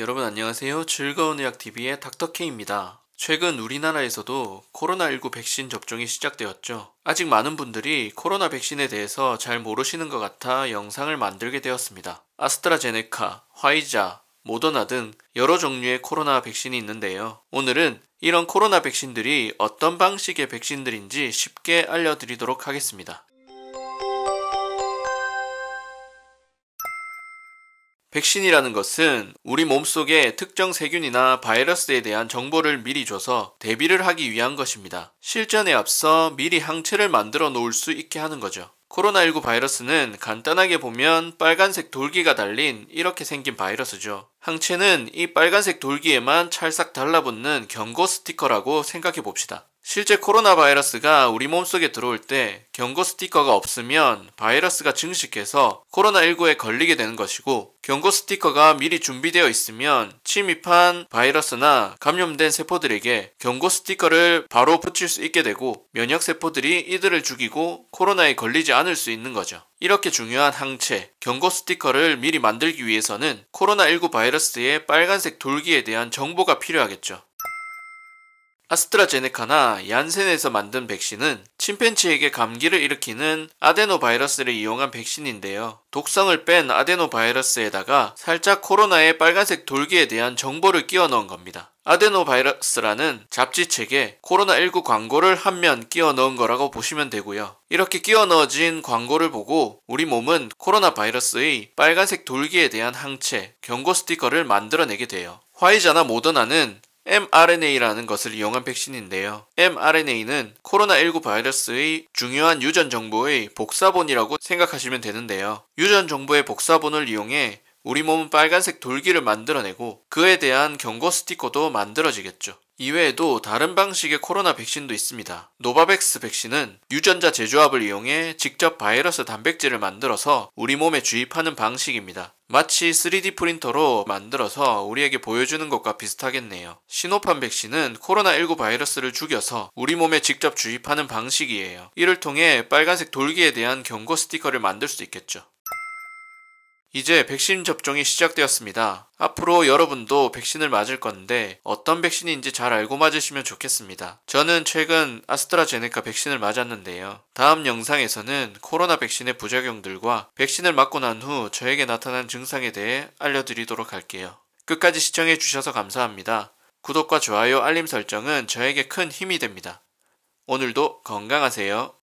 여러분 안녕하세요. 즐거운 의학TV의 닥터K입니다. 최근 우리나라에서도 코로나19 백신 접종이 시작되었죠. 아직 많은 분들이 코로나 백신에 대해서 잘 모르시는 것 같아 영상을 만들게 되었습니다. 아스트라제네카, 화이자, 모더나 등 여러 종류의 코로나 백신이 있는데요. 오늘은 이런 코로나 백신들이 어떤 방식의 백신들인지 쉽게 알려드리도록 하겠습니다. 백신이라는 것은 우리 몸속에 특정 세균이나 바이러스에 대한 정보를 미리 줘서 대비를 하기 위한 것입니다. 실전에 앞서 미리 항체를 만들어 놓을 수 있게 하는 거죠. 코로나19 바이러스는 간단하게 보면 빨간색 돌기가 달린 이렇게 생긴 바이러스죠. 항체는 이 빨간색 돌기에만 찰싹 달라붙는 경고 스티커라고 생각해 봅시다. 실제 코로나 바이러스가 우리 몸속에 들어올 때 경고 스티커가 없으면 바이러스가 증식해서 코로나19에 걸리게 되는 것이고 경고 스티커가 미리 준비되어 있으면 침입한 바이러스나 감염된 세포들에게 경고 스티커를 바로 붙일 수 있게 되고 면역 세포들이 이들을 죽이고 코로나에 걸리지 않을 수 있는 거죠. 이렇게 중요한 항체, 경고 스티커를 미리 만들기 위해서는 코로나19 바이러스의 빨간색 돌기에 대한 정보가 필요하겠죠. 아스트라제네카나 얀센에서 만든 백신은 침팬지에게 감기를 일으키는 아데노바이러스를 이용한 백신인데요. 독성을 뺀 아데노바이러스에다가 살짝 코로나의 빨간색 돌기에 대한 정보를 끼워 넣은 겁니다. 아데노바이러스라는 잡지책에 코로나19 광고를 한 면 끼워 넣은 거라고 보시면 되고요. 이렇게 끼워 넣어진 광고를 보고 우리 몸은 코로나 바이러스의 빨간색 돌기에 대한 항체, 경고 스티커를 만들어내게 돼요. 화이자나 모더나는 mRNA라는 것을 이용한 백신인데요. mRNA는 코로나19 바이러스의 중요한 유전 정보의 복사본이라고 생각하시면 되는데요. 유전 정보의 복사본을 이용해 우리 몸은 빨간색 돌기를 만들어내고 그에 대한 경고 스티커도 만들어지겠죠. 이외에도 다른 방식의 코로나 백신도 있습니다. 노바백스 백신은 유전자 제조합을 이용해 직접 바이러스 단백질을 만들어서 우리 몸에 주입하는 방식입니다. 마치 3D 프린터로 만들어서 우리에게 보여주는 것과 비슷하겠네요. 신호판 백신은 코로나19 바이러스를 죽여서 우리 몸에 직접 주입하는 방식이에요. 이를 통해 빨간색 돌기에 대한 경고 스티커를 만들 수 있겠죠. 이제 백신 접종이 시작되었습니다. 앞으로 여러분도 백신을 맞을 건데 어떤 백신인지 잘 알고 맞으시면 좋겠습니다. 저는 최근 아스트라제네카 백신을 맞았는데요. 다음 영상에서는 코로나 백신의 부작용들과 백신을 맞고 난 후 저에게 나타난 증상에 대해 알려드리도록 할게요. 끝까지 시청해 주셔서 감사합니다. 구독과 좋아요, 알림 설정은 저에게 큰 힘이 됩니다. 오늘도 건강하세요.